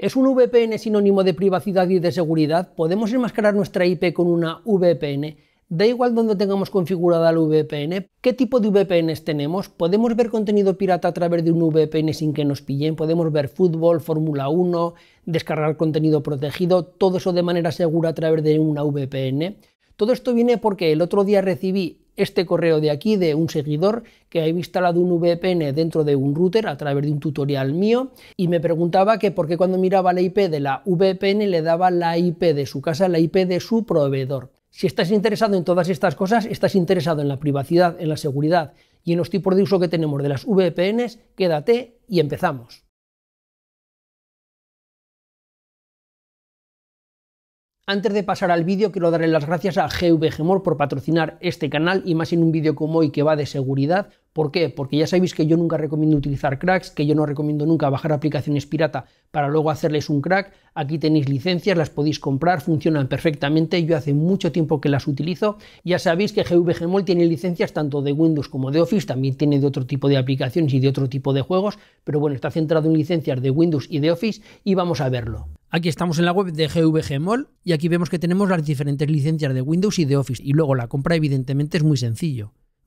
¿Es un VPN sinónimo de privacidad y de seguridad? ¿Podemos enmascarar nuestra IP con una VPN? Da igual dónde tengamos configurada la VPN, qué tipo de VPNs tenemos, podemos ver contenido pirata a través de un VPN sin que nos pillen, podemos ver fútbol, Fórmula 1, descargar contenido protegido, todo eso de manera segura a través de una VPN. Todo esto viene porque el otro día recibí este correo de aquí de un seguidor que había instalado un VPN dentro de un router a través de un tutorial mío y me preguntaba que por qué cuando miraba la IP de la VPN le daba la IP de su casa, la IP de su proveedor. Si estás interesado en todas estas cosas, estás interesado en la privacidad, en la seguridad y en los tipos de uso que tenemos de las VPNs, quédate y empezamos. Antes de pasar al vídeo, quiero darle las gracias a GVGMOR por patrocinar este canal y más en un vídeo como hoy que va de seguridad. ¿Por qué? Porque ya sabéis que yo nunca recomiendo utilizar cracks, que yo no recomiendo nunca bajar aplicaciones pirata para luego hacerles un crack. Aquí tenéis licencias, las podéis comprar, funcionan perfectamente. Yo hace mucho tiempo que las utilizo. Ya sabéis que GVGMOL tiene licencias tanto de Windows como de Office, también tiene de otro tipo de aplicaciones y de otro tipo de juegos, pero bueno, está centrado en licencias de Windows y de Office y vamos a verlo. Aquí estamos en la web de GVGMOL y aquí vemos que tenemos las diferentes licencias de Windows y de Office y luego la compra evidentemente es muy sencillo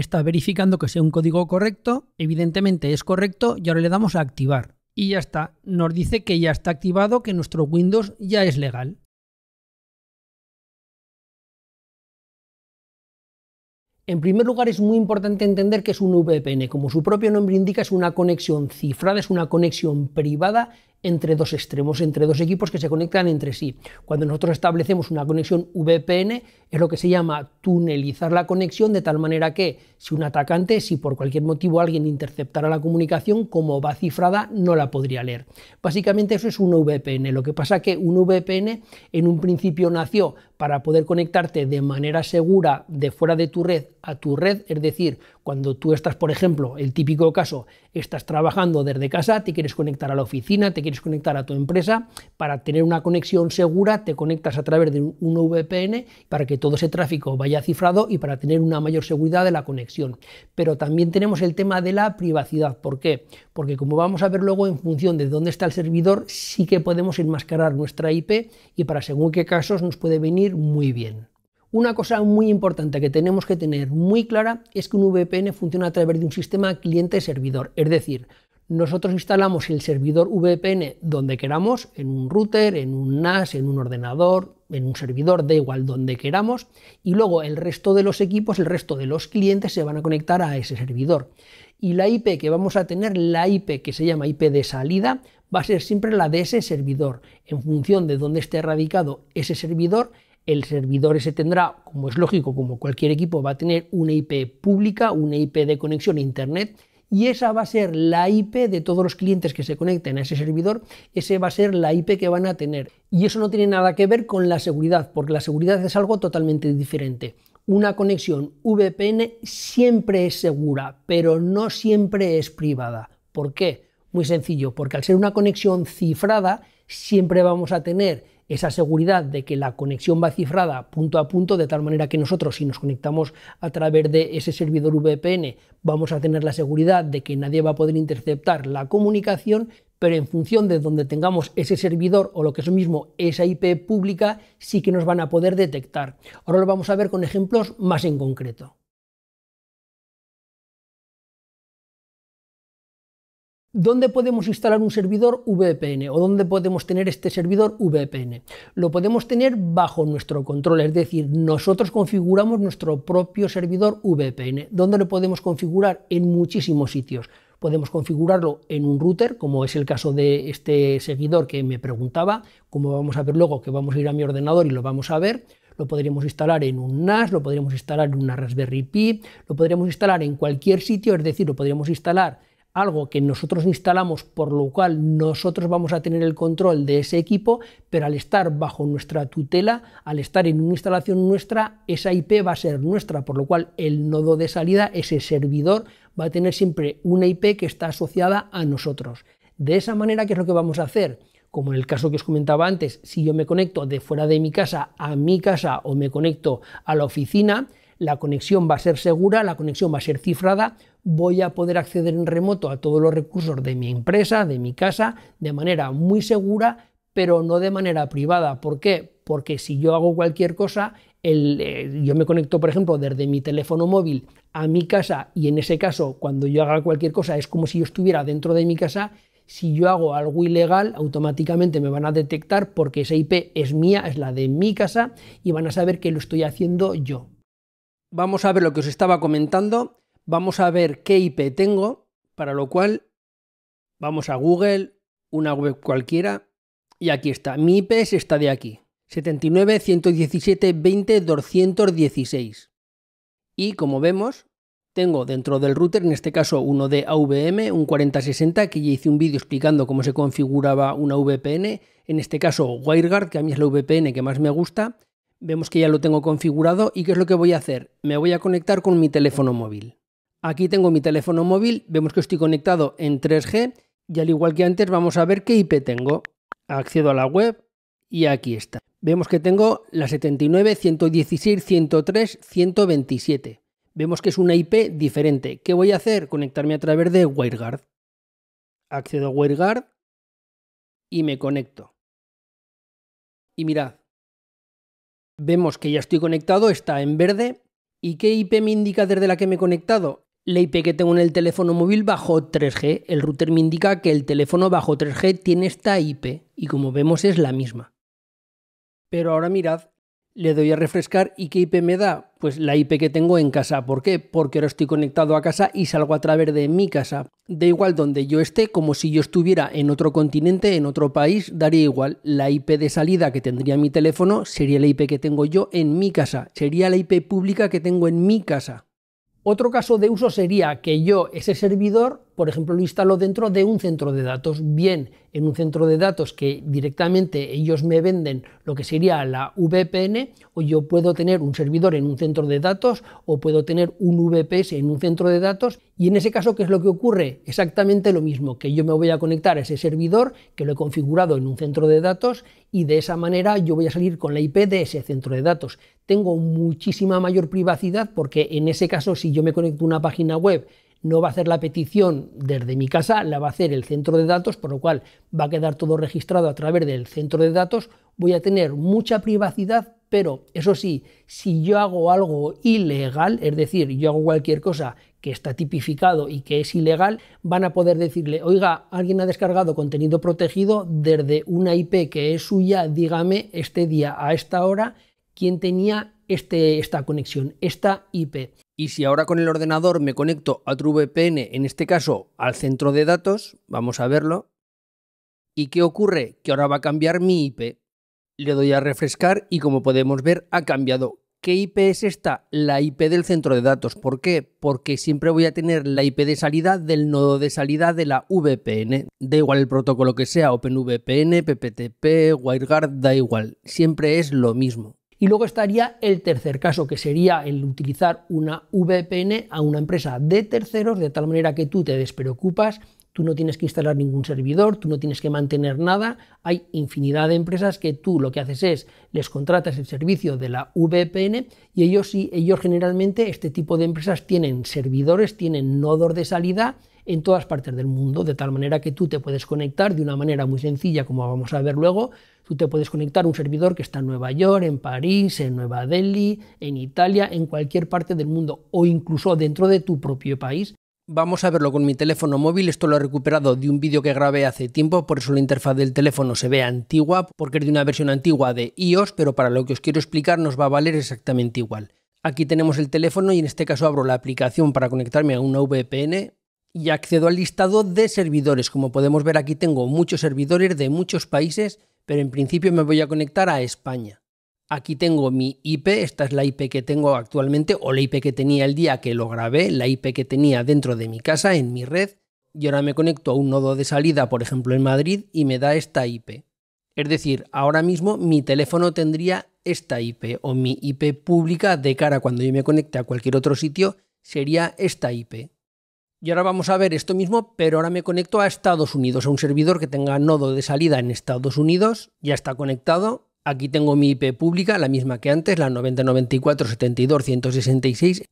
está verificando que sea un código correcto, evidentemente es correcto y ahora le damos a activar. Y ya está, nos dice que ya está activado, que nuestro Windows ya es legal. En primer lugar, es muy importante entender que es un VPN. Como su propio nombre indica, es una conexión cifrada, es una conexión privada entre dos extremos, entre dos equipos que se conectan entre sí. Cuando nosotros establecemos una conexión VPN, es lo que se llama tunelizar la conexión de tal manera que si un atacante, si por cualquier motivo alguien interceptara la comunicación, como va cifrada, no la podría leer. Básicamente eso es un VPN. Lo que pasa que un VPN en un principio nació para poder conectarte de manera segura de fuera de tu red a tu red, es decir, cuando tú estás, por ejemplo, el típico caso, estás trabajando desde casa, te quieres conectar a la oficina, te quieres conectar a tu empresa, para tener una conexión segura te conectas a través de un VPN para que todo ese tráfico vaya cifrado y para tener una mayor seguridad de la conexión. Pero también tenemos el tema de la privacidad. ¿Por qué? Porque como vamos a ver luego, en función de dónde está el servidor, sí que podemos enmascarar nuestra IP y para según qué casos nos puede venir muy bien. Una cosa muy importante que tenemos que tener muy clara es que un VPN funciona a través de un sistema cliente-servidor, es decir, nosotros instalamos el servidor VPN donde queramos, en un router, en un NAS, en un ordenador, en un servidor, da igual donde queramos, y luego el resto de los equipos, el resto de los clientes se van a conectar a ese servidor. Y la IP que vamos a tener, la IP que se llama IP de salida, va a ser siempre la de ese servidor. En función de dónde esté radicado ese servidor, el servidor ese tendrá, como es lógico, como cualquier equipo, va a tener una IP pública, una IP de conexión a Internet, y esa va a ser la IP de todos los clientes que se conecten a ese servidor, ese va a ser la IP que van a tener. Y eso no tiene nada que ver con la seguridad, porque la seguridad es algo totalmente diferente. Una conexión VPN siempre es segura, pero no siempre es privada. ¿Por qué? Muy sencillo, porque al ser una conexión cifrada, siempre vamos a tener esa seguridad de que la conexión va cifrada punto a punto, de tal manera que nosotros, si nos conectamos a través de ese servidor VPN, vamos a tener la seguridad de que nadie va a poder interceptar la comunicación, pero en función de donde tengamos ese servidor o lo que es lo mismo, esa IP pública, sí que nos van a poder detectar. Ahora lo vamos a ver con ejemplos más en concreto. ¿Dónde podemos instalar un servidor VPN o dónde podemos tener este servidor VPN? Lo podemos tener bajo nuestro control, es decir, nosotros configuramos nuestro propio servidor VPN, donde lo podemos configurar en muchísimos sitios. Podemos configurarlo en un router, como es el caso de este seguidor que me preguntaba, como vamos a ver luego que vamos a ir a mi ordenador y lo vamos a ver lo podríamos instalar en un NAS, lo podríamos instalar en una Raspberry Pi, lo podríamos instalar en cualquier sitio, es decir, lo podríamos instalar algo que nosotros instalamos, por lo cual nosotros vamos a tener el control de ese equipo, pero al estar bajo nuestra tutela, al estar en una instalación nuestra, esa IP va a ser nuestra, por lo cual el nodo de salida, ese servidor, va a tener siempre una IP que está asociada a nosotros. De esa manera, ¿qué es lo que vamos a hacer? Como en el caso que os comentaba antes, si yo me conecto de fuera de mi casa a mi casa o me conecto a la oficina, la conexión va a ser segura, la conexión va a ser cifrada, voy a poder acceder en remoto a todos los recursos de mi empresa, de mi casa, de manera muy segura, pero no de manera privada. ¿Por qué? Porque si yo hago cualquier cosa, el, eh, yo me conecto, por ejemplo, desde mi teléfono móvil a mi casa y en ese caso, cuando yo haga cualquier cosa, es como si yo estuviera dentro de mi casa. Si yo hago algo ilegal, automáticamente me van a detectar porque esa IP es mía, es la de mi casa y van a saber que lo estoy haciendo yo. Vamos a ver lo que os estaba comentando vamos a ver qué IP tengo, para lo cual vamos a Google, una web cualquiera, y aquí está. Mi IP es esta de aquí, 79.117.20.216 Y como vemos, tengo dentro del router, en este caso uno de AVM, un 4060, que ya hice un vídeo explicando cómo se configuraba una VPN, en este caso WireGuard, que a mí es la VPN que más me gusta. Vemos que ya lo tengo configurado y qué es lo que voy a hacer. Me voy a conectar con mi teléfono móvil. Aquí tengo mi teléfono móvil, vemos que estoy conectado en 3G y al igual que antes vamos a ver qué IP tengo. Accedo a la web y aquí está. Vemos que tengo la 79, 116, 103, 127. Vemos que es una IP diferente. ¿Qué voy a hacer? Conectarme a través de WireGuard. Accedo a WireGuard y me conecto. Y mirad, vemos que ya estoy conectado, está en verde. ¿Y qué IP me indica desde la que me he conectado? La IP que tengo en el teléfono móvil bajo 3G. El router me indica que el teléfono bajo 3G tiene esta IP y como vemos es la misma. Pero ahora mirad, le doy a refrescar y ¿qué IP me da? Pues la IP que tengo en casa. ¿Por qué? Porque ahora estoy conectado a casa y salgo a través de mi casa. Da igual donde yo esté, como si yo estuviera en otro continente, en otro país, daría igual. La IP de salida que tendría mi teléfono sería la IP que tengo yo en mi casa. Sería la IP pública que tengo en mi casa. Otro caso de uso sería que yo, ese servidor, por ejemplo, lo instalo dentro de un centro de datos, bien en un centro de datos que directamente ellos me venden lo que sería la VPN, o yo puedo tener un servidor en un centro de datos, o puedo tener un VPS en un centro de datos, y en ese caso, ¿qué es lo que ocurre? Exactamente lo mismo, que yo me voy a conectar a ese servidor que lo he configurado en un centro de datos, y de esa manera yo voy a salir con la IP de ese centro de datos. Tengo muchísima mayor privacidad porque en ese caso, si yo me conecto a una página web, no va a hacer la petición desde mi casa, la va a hacer el centro de datos, por lo cual va a quedar todo registrado a través del centro de datos, voy a tener mucha privacidad, pero eso sí, si yo hago algo ilegal, es decir, yo hago cualquier cosa que está tipificado y que es ilegal, van a poder decirle, oiga, alguien ha descargado contenido protegido desde una IP que es suya, dígame este día a esta hora quién tenía este, esta conexión, esta IP. Y si ahora con el ordenador me conecto a otro VPN, en este caso al centro de datos, vamos a verlo. ¿Y qué ocurre? Que ahora va a cambiar mi IP. Le doy a refrescar y como podemos ver ha cambiado. ¿Qué IP es esta? La IP del centro de datos. ¿Por qué? Porque siempre voy a tener la IP de salida del nodo de salida de la VPN. Da igual el protocolo que sea, OpenVPN, PPTP, WireGuard, da igual. Siempre es lo mismo. Y luego estaría el tercer caso, que sería el utilizar una VPN a una empresa de terceros, de tal manera que tú te despreocupas, tú no tienes que instalar ningún servidor, tú no tienes que mantener nada. Hay infinidad de empresas que tú lo que haces es les contratas el servicio de la VPN y ellos sí, ellos generalmente, este tipo de empresas tienen servidores, tienen nodos de salida en todas partes del mundo, de tal manera que tú te puedes conectar de una manera muy sencilla, como vamos a ver luego, tú te puedes conectar a un servidor que está en Nueva York, en París, en Nueva Delhi, en Italia, en cualquier parte del mundo o incluso dentro de tu propio país. Vamos a verlo con mi teléfono móvil, esto lo he recuperado de un vídeo que grabé hace tiempo, por eso la interfaz del teléfono se ve antigua, porque es de una versión antigua de iOS, pero para lo que os quiero explicar nos va a valer exactamente igual. Aquí tenemos el teléfono y en este caso abro la aplicación para conectarme a una VPN, y accedo al listado de servidores. Como podemos ver aquí tengo muchos servidores de muchos países, pero en principio me voy a conectar a España. Aquí tengo mi IP, esta es la IP que tengo actualmente o la IP que tenía el día que lo grabé, la IP que tenía dentro de mi casa, en mi red, y ahora me conecto a un nodo de salida, por ejemplo en Madrid, y me da esta IP. Es decir, ahora mismo mi teléfono tendría esta IP o mi IP pública de cara cuando yo me conecte a cualquier otro sitio sería esta IP. Y ahora vamos a ver esto mismo, pero ahora me conecto a Estados Unidos, a un servidor que tenga nodo de salida en Estados Unidos, ya está conectado. Aquí tengo mi IP pública, la misma que antes, la 9094 72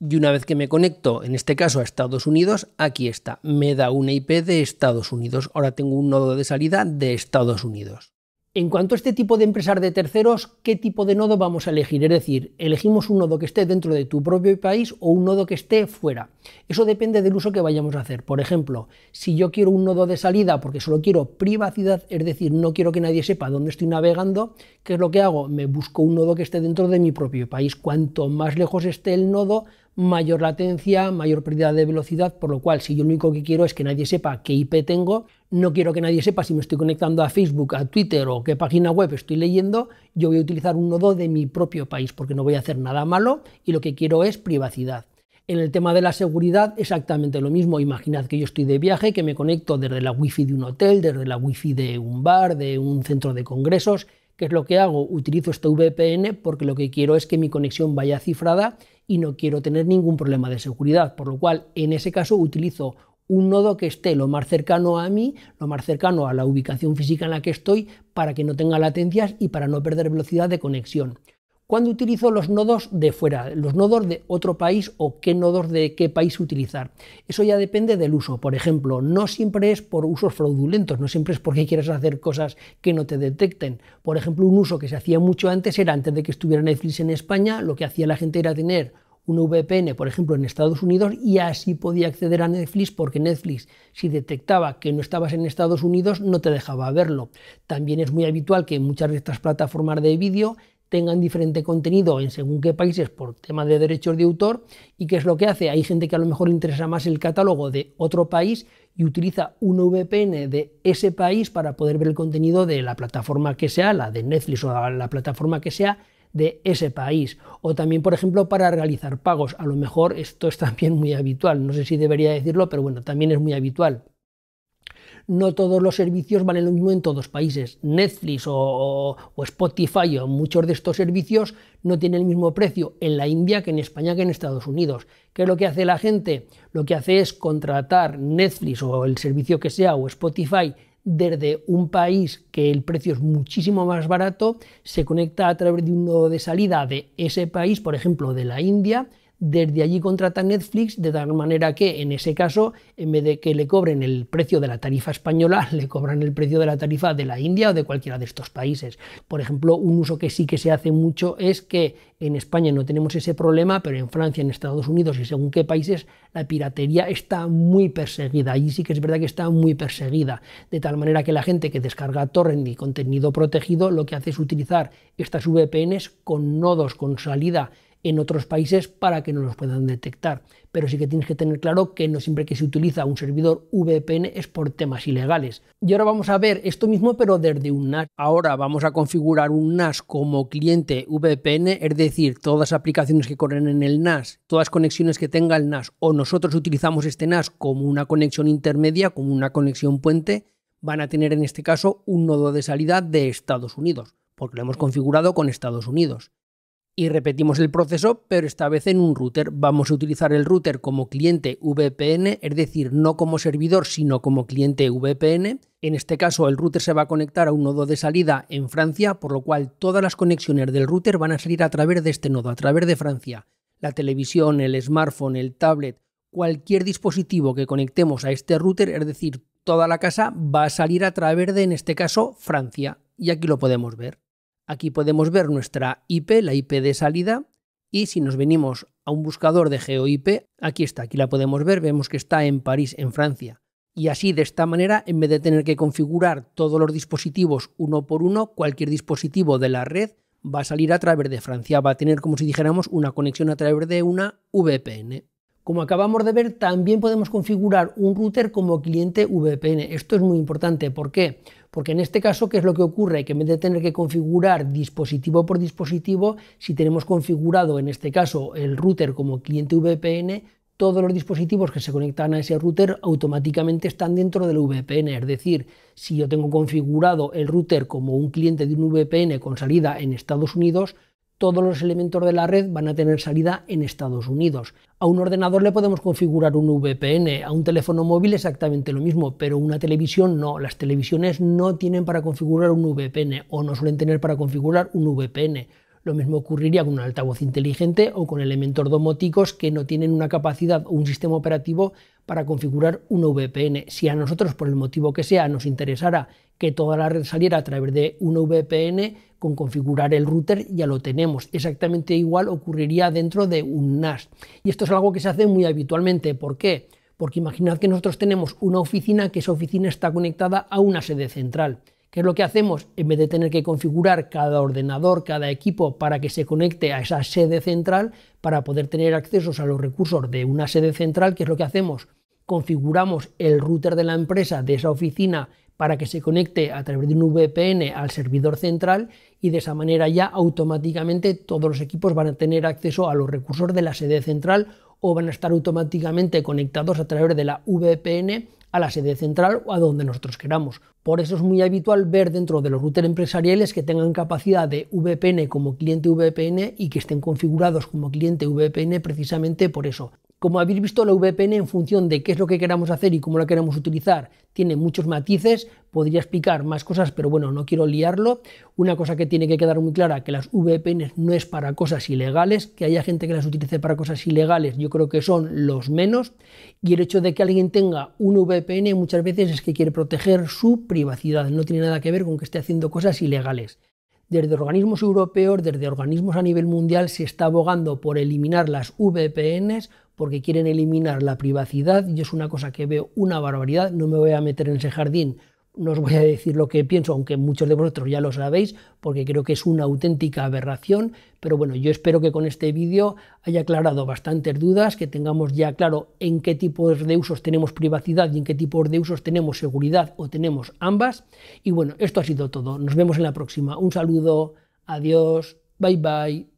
Y una vez que me conecto, en este caso a Estados Unidos, aquí está. Me da una IP de Estados Unidos. Ahora tengo un nodo de salida de Estados Unidos. En cuanto a este tipo de empresas de terceros, ¿qué tipo de nodo vamos a elegir? Es decir, elegimos un nodo que esté dentro de tu propio país o un nodo que esté fuera. Eso depende del uso que vayamos a hacer. Por ejemplo, si yo quiero un nodo de salida porque solo quiero privacidad, es decir, no quiero que nadie sepa dónde estoy navegando, ¿qué es lo que hago? Me busco un nodo que esté dentro de mi propio país. Cuanto más lejos esté el nodo, mayor latencia, mayor pérdida de velocidad, por lo cual si yo lo único que quiero es que nadie sepa qué IP tengo, no quiero que nadie sepa si me estoy conectando a Facebook, a Twitter o qué página web estoy leyendo, yo voy a utilizar un nodo de mi propio país porque no voy a hacer nada malo y lo que quiero es privacidad. En el tema de la seguridad, exactamente lo mismo. Imaginad que yo estoy de viaje, que me conecto desde la wifi de un hotel, desde la wifi de un bar, de un centro de congresos. ¿Qué es lo que hago? Utilizo este VPN porque lo que quiero es que mi conexión vaya cifrada y no quiero tener ningún problema de seguridad, por lo cual en ese caso utilizo un nodo que esté lo más cercano a mí, lo más cercano a la ubicación física en la que estoy, para que no tenga latencias y para no perder velocidad de conexión cuándo utilizo los nodos de fuera, los nodos de otro país o qué nodos de qué país utilizar. Eso ya depende del uso. Por ejemplo, no siempre es por usos fraudulentos, no siempre es porque quieras hacer cosas que no te detecten. Por ejemplo, un uso que se hacía mucho antes era antes de que estuviera Netflix en España, lo que hacía la gente era tener un VPN, por ejemplo, en Estados Unidos y así podía acceder a Netflix porque Netflix, si detectaba que no estabas en Estados Unidos, no te dejaba verlo. También es muy habitual que en muchas de estas plataformas de vídeo tengan diferente contenido en según qué países por tema de derechos de autor y qué es lo que hace. Hay gente que a lo mejor interesa más el catálogo de otro país y utiliza un VPN de ese país para poder ver el contenido de la plataforma que sea, la de Netflix o la plataforma que sea de ese país. O también, por ejemplo, para realizar pagos. A lo mejor esto es también muy habitual. No sé si debería decirlo, pero bueno, también es muy habitual no todos los servicios valen lo mismo en todos los países. Netflix o, Spotify o muchos de estos servicios no tienen el mismo precio en la India que en España que en Estados Unidos. ¿Qué es lo que hace la gente? Lo que hace es contratar Netflix o el servicio que sea o Spotify desde un país que el precio es muchísimo más barato, se conecta a través de un nodo de salida de ese país, por ejemplo, de la India, desde allí contrata Netflix, de tal manera que en ese caso, en vez de que le cobren el precio de la tarifa española, le cobran el precio de la tarifa de la India o de cualquiera de estos países. Por ejemplo, un uso que sí que se hace mucho es que en España no tenemos ese problema, pero en Francia, en Estados Unidos y según qué países, la piratería está muy perseguida. Allí sí que es verdad que está muy perseguida. De tal manera que la gente que descarga torrent y contenido protegido lo que hace es utilizar estas VPNs con nodos, con salida en otros países para que no los puedan detectar. Pero sí que tienes que tener claro que no siempre que se utiliza un servidor VPN es por temas ilegales. Y ahora vamos a ver esto mismo pero desde un NAS. Ahora vamos a configurar un NAS como cliente VPN, es decir, todas las aplicaciones que corren en el NAS, todas las conexiones que tenga el NAS o nosotros utilizamos este NAS como una conexión intermedia, como una conexión puente, van a tener en este caso un nodo de salida de Estados Unidos, porque lo hemos configurado con Estados Unidos y repetimos el proceso, pero esta vez en un router. Vamos a utilizar el router como cliente VPN, es decir, no como servidor, sino como cliente VPN. En este caso, el router se va a conectar a un nodo de salida en Francia, por lo cual todas las conexiones del router van a salir a través de este nodo, a través de Francia. La televisión, el smartphone, el tablet, cualquier dispositivo que conectemos a este router, es decir, toda la casa, va a salir a través de, en este caso, Francia. Y aquí lo podemos ver. Aquí podemos ver nuestra IP, la IP de salida, y si nos venimos a un buscador de GeoIP, aquí está, aquí la podemos ver, vemos que está en París, en Francia. Y así, de esta manera, en vez de tener que configurar todos los dispositivos uno por uno, cualquier dispositivo de la red va a salir a través de Francia, va a tener como si dijéramos una conexión a través de una VPN. Como acabamos de ver, también podemos configurar un router como cliente VPN. Esto es muy importante, ¿por qué? Porque en este caso, ¿qué es lo que ocurre? Que en vez de tener que configurar dispositivo por dispositivo, si tenemos configurado en este caso el router como cliente VPN, todos los dispositivos que se conectan a ese router automáticamente están dentro del VPN. Es decir, si yo tengo configurado el router como un cliente de un VPN con salida en Estados Unidos, todos los elementos de la red van a tener salida en Estados Unidos. A un ordenador le podemos configurar un VPN, a un teléfono móvil exactamente lo mismo, pero una televisión no. Las televisiones no tienen para configurar un VPN o no suelen tener para configurar un VPN. Lo mismo ocurriría con un altavoz inteligente o con elementos domóticos que no tienen una capacidad o un sistema operativo para configurar un VPN. Si a nosotros, por el motivo que sea, nos interesara que toda la red saliera a través de un VPN con configurar el router ya lo tenemos. Exactamente igual ocurriría dentro de un NAS. Y esto es algo que se hace muy habitualmente. ¿Por qué? Porque imaginad que nosotros tenemos una oficina que esa oficina está conectada a una sede central. ¿Qué es lo que hacemos? En vez de tener que configurar cada ordenador, cada equipo para que se conecte a esa sede central, para poder tener accesos a los recursos de una sede central, ¿qué es lo que hacemos? Configuramos el router de la empresa de esa oficina para que se conecte a través de un VPN al servidor central y de esa manera ya automáticamente todos los equipos van a tener acceso a los recursos de la sede central o van a estar automáticamente conectados a través de la VPN a la sede central o a donde nosotros queramos. Por eso es muy habitual ver dentro de los routers empresariales que tengan capacidad de VPN como cliente VPN y que estén configurados como cliente VPN precisamente por eso, como habéis visto, la VPN en función de qué es lo que queramos hacer y cómo la queremos utilizar, tiene muchos matices, podría explicar más cosas, pero bueno, no quiero liarlo. Una cosa que tiene que quedar muy clara, que las VPN no es para cosas ilegales, que haya gente que las utilice para cosas ilegales, yo creo que son los menos, y el hecho de que alguien tenga un VPN muchas veces es que quiere proteger su privacidad, no tiene nada que ver con que esté haciendo cosas ilegales desde organismos europeos, desde organismos a nivel mundial, se está abogando por eliminar las VPNs porque quieren eliminar la privacidad y es una cosa que veo una barbaridad, no me voy a meter en ese jardín, no os voy a decir lo que pienso, aunque muchos de vosotros ya lo sabéis, porque creo que es una auténtica aberración, pero bueno, yo espero que con este vídeo haya aclarado bastantes dudas, que tengamos ya claro en qué tipos de usos tenemos privacidad y en qué tipos de usos tenemos seguridad o tenemos ambas. Y bueno, esto ha sido todo, nos vemos en la próxima, un saludo, adiós, bye bye.